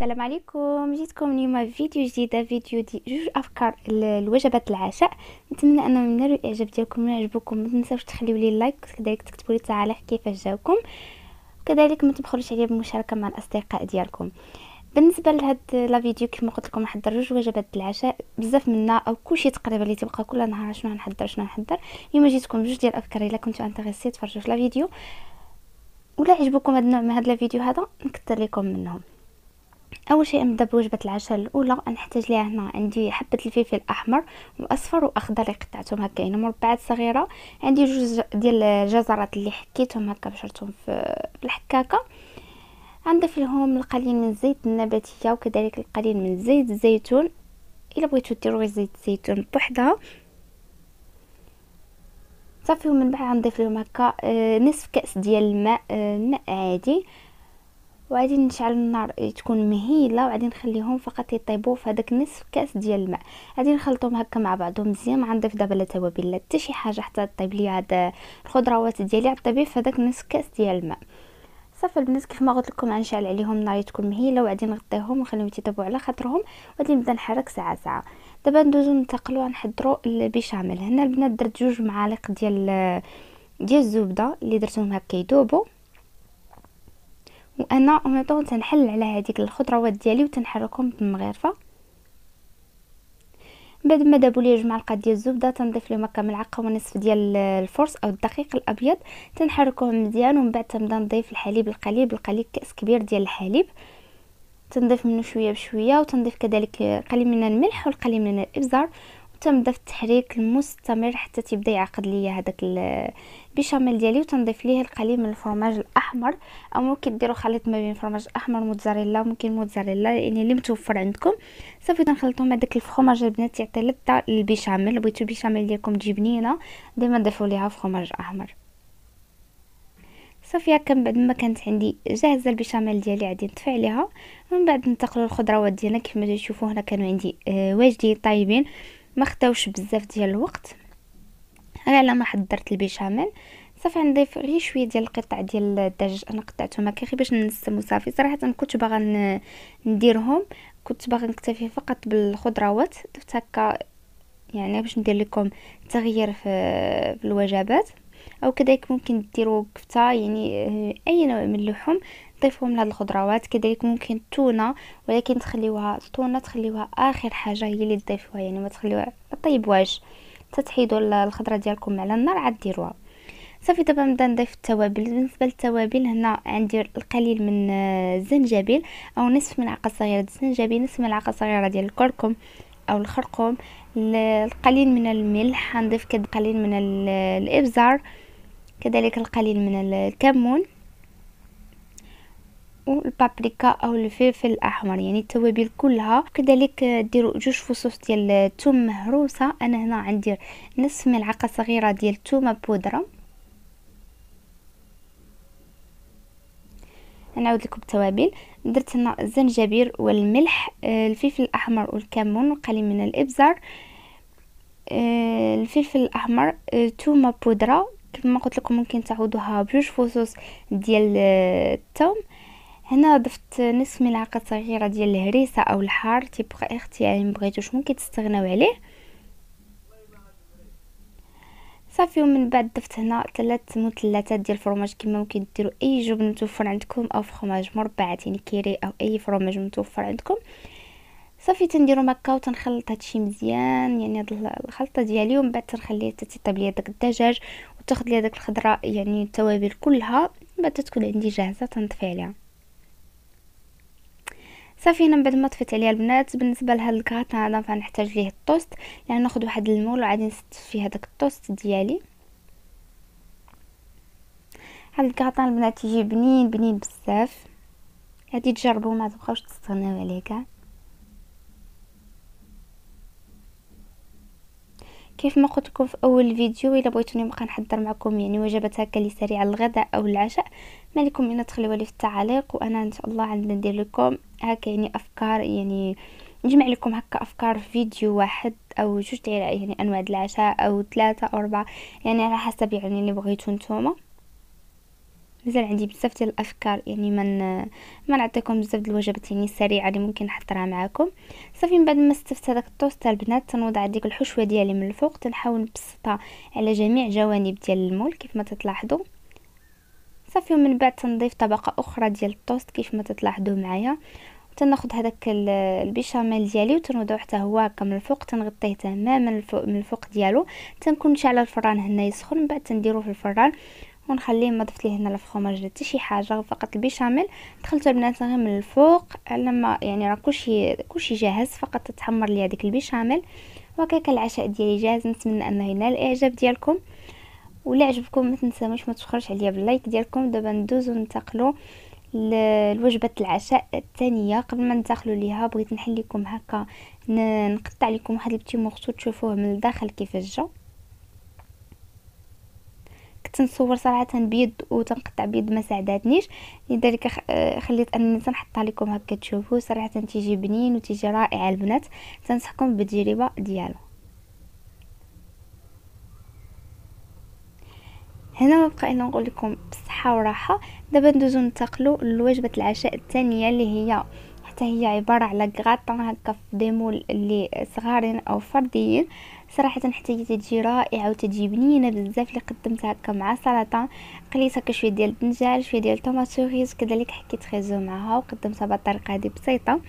السلام عليكم جيتكم اليوم فيديو جديد فيديو دي جوج افكار لوجبات العشاء نتمنى انهم ينالوا الاعجاب ديالكم ويعجبكم ما تنساوش تخليوا لي لايك وكذلك تكتبوا لي التعليق كيفاش جاكم وكذلك ما تبخلوش عليا بالمشاركه مع الاصدقاء ديالكم بالنسبه لهاد لا فيديو كما قلت لكم نحضر جوج وجبات العشاء بزاف منا او كلشي تقريبا اللي تبقى كل نهار شنو نحضر شنو نحضر اليوم جيتكم جوج ديال الافكار الا كنتو انتريسي تفرجوا في لا فيديو ولا عجبكم هاد النوع من هاد الفيديو هذا نكثر لكم منهم اول شيء نبدا بوجبه العشاء الاولى نحتاج ليها هنا عندي حبه الفلفل الاحمر واصفر واخضر قطعتهم هكا يعني مربعات صغيره عندي جوج ديال الجزرات اللي حكيتهم هكا بشرتهم في الحكاكه غنضيف لهم القليل من الزيت النباتيه وكذلك القليل من زيت الزيتون الا بغيتو ديروا غير زيت الزيتون بوحدها صافي ومن بعد غنضيف لهم هكا آه، نصف كاس ديال الماء آه، الماء عادي وغادي نشعل النار إيه، تكون مهيله وغادي نخليهم فقط يطيبوا في هذاك نصف كاس ديال الماء غادي نخلطهم هكا مع بعضهم مزيان ما غنضيف دابا لا توابل لا حتى شي حاجه حتى طيب لي هاد الخضروات ديالي عطيبي في هذاك نصف كاس ديال الماء صافي البنات كيف ما قلت لكم غنشعل عليهم النار تكون مهيله وغادي نغطيهم ونخليهم يطيبوا على خاطرهم وغادي نبدا نحرك ساعه ساعه دابا ندوزو ننتقلوا نحضروا البيشاميل هنا البنات درت جوج معالق ديال ديال الزبده اللي درتهم هكا يذوبوا وانا اون طون تنحل على هذيك الخضروات ديالي وتنحركهم بالمغرفه بعد ما دابو لي جوج معالق ديال الزبده تنضيف لهم هكا ملعقه ونصف ديال الفرص او الدقيق الابيض تنحركهم مزيان ومن بعد تنبدا نضيف الحليب القليل القليل كاس كبير ديال الحليب تنضيف منه شويه بشويه وتنضيف كذلك قليل من الملح والقليل من الابزار تنبدا في التحريك المستمر حتى تبدا يعقد ليا هذاك البيشاميل ديالي وتنضيف ليه القليل من الفرماج الاحمر او ممكن ديروا خليط ما بين فرماج احمر موتزاريلا وممكن موتزاريلا يعني اللي متوفر عندكم صافي تنخلطوا مع داك الفرماج البنات يعطي لذة للبيشاميل بغيتو البيشاميل ديالكم تجي بنينه ديما ضيفوا ليها فرماج احمر صافي هكا من بعد ما كانت عندي جاهزه البيشاميل ديالي غادي نطفي عليها من بعد ننتقلوا للخضروات ديالنا ما تشوفوا هنا كانوا عندي آه، واجدين طايبين ما خداوش بزاف ديال الوقت غير على ما حضرت البيشاميل صافي نضيف غير شويه ديال القطع ديال الدجاج انا قطعتهم هكا غير باش نسمو صافي صراحه كنت باغا نديرهم كنت باغا نكتفي فقط بالخضروات درت هكا يعني باش ندير لكم تغيير في, في الوجبات او كذلك ممكن ديروا كفته يعني آه، اي نوع من اللحوم ضيفهم لهاد الخضروات كذلك ممكن التونه ولكن تخليوها التونه تخليوها اخر حاجه هي اللي تضيفوها يعني ما تخليوها ما طيبوهاش تتحيدوا الخضره ديالكم على النار عاد ديروها صافي دابا نبدا نضيف التوابل بالنسبه للتوابل هنا عندي القليل من آه، الزنجبيل او نصف ملعقه صغيره ديال الزنجبيل نصف ملعقه صغيره ديال الكركم او الخرقوم القليل من الملح نضيف كد قليل من الابزار كذلك القليل من الكمون والبابريكا او الفلفل الاحمر يعني التوابل كلها كذلك ديروا جوج فصوص ديال الثوم مهروسه انا هنا عندي نصف ملعقه صغيره ديال الثومه بودره نعاود لكم التوابل درت هنا الزنجبير والملح آه، الفلفل الاحمر والكمون وقليل من الابزار آه، الفلفل الاحمر ثومه آه، بودره كيف ما قلت لكم ممكن تعوضوها بجوج فصوص ديال الثوم هنا ضفت نصف ملعقه صغيره ديال الهريسه او الحار تيبقى اختياري يعني مبغيتوش ممكن تستغناو عليه صافي ومن بعد ضفت هنا ثلاث مثلثات ديال الفرماج كما ممكن ديروا اي جبن متوفر عندكم او فرماج مربع يعني كيري او اي فرماج متوفر عندكم صافي تنديروا هكا وتنخلط هادشي مزيان يعني هاد الخلطه ديالي ومن بعد تنخليه حتى تطيب ليا داك الدجاج تاخذ لي هذاك الخضره يعني التوابل كلها من بعد تكون عندي جاهزه تنطفي عليها صافي انا من بعد ما طفيت عليها البنات بالنسبه لهاد الكات هذا فنحتاج ليه الطوست يعني ناخذ واحد المول وعادي نسد فيه هذاك الطوست ديالي هاد الكاطان البنات يجي بنين بنين بزاف هادي تجربوا ما تبقاوش تستغناو عليه كاع كيف ما قلت لكم في اول فيديو الا بغيتوني نبقى نحضر معكم يعني وجبات هكا اللي سريعه الغداء او العشاء لكم ان تخليوا لي في التعليق وانا ان شاء الله عندي ندير لكم هكا يعني افكار يعني نجمع لكم هكا افكار في فيديو واحد او جوج ديال يعني انواع العشاء او ثلاثه او اربعه يعني على حسب يعني اللي بغيتو نتوما مازال عندي بزاف ديال الافكار يعني من ما نعطيكم بزاف ديال الوجبات يعني السريعه اللي ممكن نحضرها معاكم صافي من بعد ما استفدت هذاك الطوست البنات تنوضع ديك الحشوه ديالي من الفوق تنحاول نبسطها على جميع جوانب ديال المول كيف ما تلاحظوا صافي ومن بعد تنضيف طبقه اخرى ديال الطوست كيف ما تلاحظوا معايا تناخذ هذاك البيشاميل ديالي وتنوضعو حتى هو هكا من الفوق تنغطيه تماما من الفوق ديالو تنكون شاعله الفران هنا يسخن من بعد تنديروه في الفران ونخليه ما ضفت ليه هنا الفخوماج لا حتى شي حاجه فقط البيشاميل دخلت البنات غير من الفوق لما يعني راه كلشي كلشي جاهز فقط تحمر لي هذيك البيشاميل وهكاك العشاء ديالي جاهز نتمنى انه ينال الاعجاب ديالكم ولا عجبكم ما تنساوش ما تشكروش عليا باللايك ديالكم دابا ندوزو ننتقلوا لوجبه العشاء الثانيه قبل ما ندخلوا ليها بغيت نحل لكم هكا نقطع لكم واحد البتي مورسو تشوفوه من الداخل كيفاش جا تنصور صراحه بيد وتنقطع بيد ما ساعداتنيش لذلك آه، خليت انني تنحطها لكم هكا تشوفوا صراحه تيجي بنين وتيجي رائع البنات تنصحكم بالتجربه ديالو هنا ما بقى الا نقول لكم بالصحه والراحه دابا ندوزو ننتقلوا لوجبه العشاء الثانيه اللي هي حتى هي عباره على غاطون هكا في ديمول اللي صغارين او فرديين صراحه حتى هي تجي رائعه وتجي بنينه بزاف اللي قدمتها هكا مع سلطه قليت هكا شويه ديال الدنجال شويه ديال الطوماط سوريز كذلك حكيت خيزو معها وقدمتها بالطريقه هذه بسيطه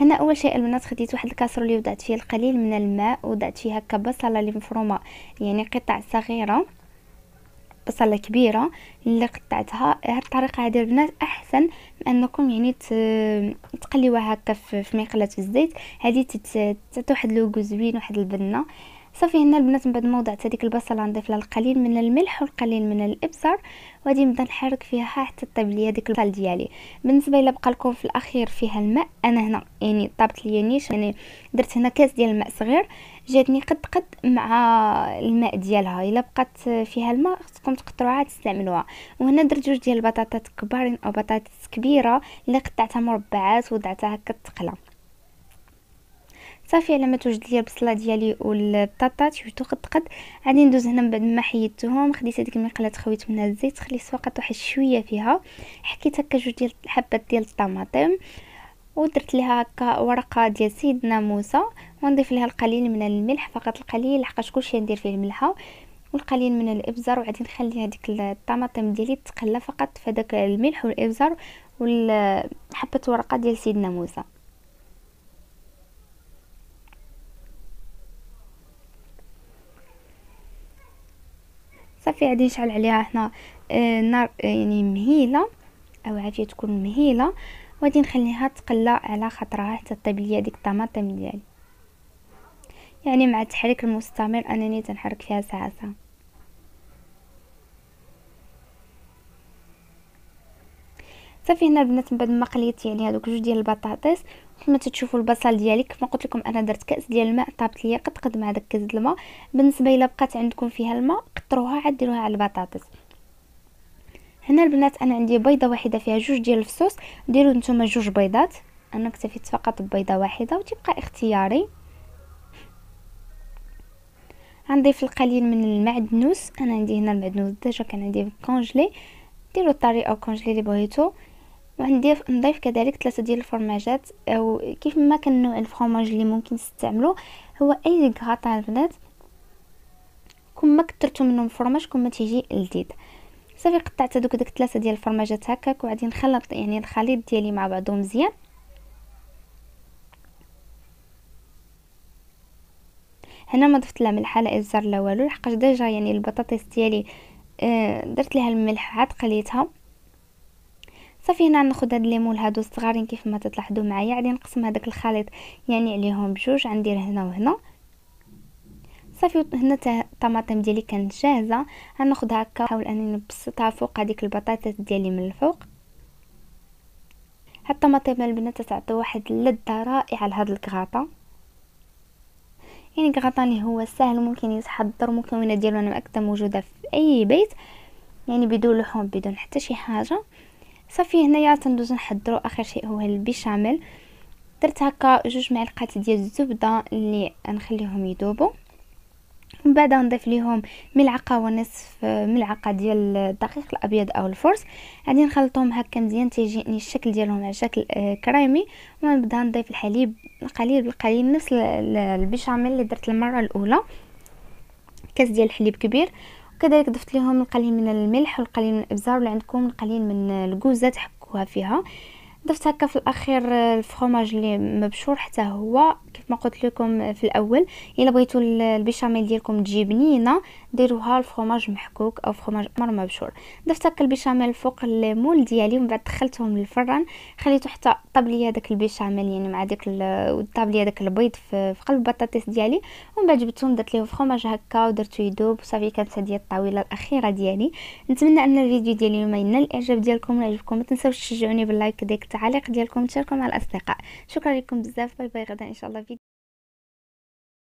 هنا اول شيء البنات خديت واحد اللي وضعت فيه القليل من الماء وضعت فيه هكا بصله اللي مفرومه يعني قطع صغيره بصله كبيره اللي قطعتها هاد الطريقه هذه البنات احسن من انكم يعني تقليوها هكا في مقله الزيت هذه تعطي واحد لوغو زوين واحد البنه صافي هنا البنات من بعد ما وضعت هذيك البصله نضيف لها القليل من الملح والقليل من الابزار وغادي نبدا نحرك فيها حتى طيب ليا ديك البصل ديالي بالنسبه الا بقى لكم في الاخير فيها الماء انا هنا يعني طابت ليا نيش يعني درت هنا كاس ديال الماء صغير جاتني قد قد مع الماء ديالها الا بقات فيها الماء خصكم تقطروها تستعملوها وهنا درت جوج ديال البطاطات كبارين او بطاطس كبيره اللي قطعتها مربعات ووضعتها هكا تقلى صافي على ما توجد ليا البصله ديالي والبطاطا شفتو قد قد غادي ندوز هنا من بعد ما حيدتهم خديت هذيك المقله خويت منها الزيت خليت فقط واحد شويه فيها حكيت هكا جوج ديال الحبات ديال الطماطم ودرت لها هكا ورقه ديال سيدنا موسى ونضيف لها القليل من الملح فقط القليل لحقاش كلشي ندير فيه الملحه والقليل من الابزار وغادي نخلي هذيك الطماطم ديالي تقلى فقط في داك الملح والابزار والحبه ورقه ديال سيدنا موسى صافي غادي نشعل عليها هنا آه، النار آه، يعني مهيله او عافيه تكون مهيله وغادي نخليها تقلى على خاطرها حتى طيب ليا ديك الطماطم ديالي يعني مع التحريك المستمر انني تنحرك فيها ساعه ساعه صافي هنا البنات من بعد ما قليت يعني هذوك جوج ديال البطاطس كما تشوفوا البصل ديالي كما قلت لكم انا درت كاس ديال الماء طابت ليا قد قد مع داك كاس الماء بالنسبه الا بقات عندكم فيها الماء قطروها عاد ديروها على البطاطس هنا البنات انا عندي بيضه واحده فيها جوج ديال الفصوص ديروا نتوما جوج بيضات انا اكتفيت فقط ببيضه واحده وتبقى اختياري غنضيف القليل من المعدنوس انا عندي هنا المعدنوس ديجا كان عندي كونجلي ديروا الطريقه كونجلي اللي بغيتو وغنضيف نضيف كذلك ثلاثه ديال الفرماجات او كيف ما كان نوع الفرماج اللي ممكن تستعملو هو اي غاطا البنات كون ما كثرتو منهم الفرماج كون ما تيجي لذيذ صافي قطعت هذوك داك ثلاثه ديال الفرماجات هكاك وغادي نخلط يعني الخليط ديالي مع بعضو مزيان هنا ما ضفت لا ملح لا الزر لا والو لحقاش ديجا يعني البطاطس ديالي آه درت لها الملح عاد قليتها صافي هنا ناخذ هاد ليمون هادو الصغارين كيف ما تلاحظوا معايا غادي نقسم هذاك الخليط يعني عليهم بجوج غندير هنا وهنا صافي هنا الطماطم ديالي كانت جاهزه غناخذها هكا نحاول انني نبسطها فوق هذيك البطاطا ديالي من الفوق هاد الطماطم البنات تعطي واحد اللذه رائعه لهاد الكغاطه يعني الكغاطه اللي هو سهل ممكن يتحضر المكونات ديالو انا مأكده موجوده في اي بيت يعني بدون لحوم بدون حتى شي حاجه صافي هنايا تندوز نحضرو اخر شيء هو البيشاميل درت هكا جوج معلقات ديال الزبده اللي نخليهم يذوبوا ومن بعد نضيف ليهم ملعقه ونصف ملعقه ديال الدقيق الابيض او الفرس غادي نخلطهم هكا مزيان تيجيني الشكل ديالهم على شكل آه، كريمي ونبدا نضيف الحليب القليل بالقليل نفس البيشاميل اللي درت المره الاولى كاس ديال الحليب كبير كذلك ضفت لهم القليل من الملح والقليل من الابزار اللي عندكم القليل من الكوزه تحكوها فيها ضفت هكا في الاخير الفرماج اللي مبشور حتى هو كيف ما قلت لكم في الاول الا بغيتوا البيشاميل ديالكم تجي بنينه ديروها الفرماج محكوك او فرماج امر مبشور ضفت هكا البيشاميل فوق الليمون ديالي ومن بعد دخلتهم للفران خليته حتى طاب ليا داك البيشاميل يعني مع داك طاب ليا داك البيض في قلب البطاطس ديالي ومن بعد جبتهم درت ليهم فرماج هكا ودرتو يذوب صافي كانت هذه الطاوله الاخيره ديالي نتمنى ان الفيديو ديالي اليوم ينال الاعجاب ديالكم ويعجبكم ما تنساوش تشجعوني باللايك ديك التعليق ديالكم تشاركوا مع الاصدقاء شكرا لكم بزاف باي باي غدا ان شاء الله فيديو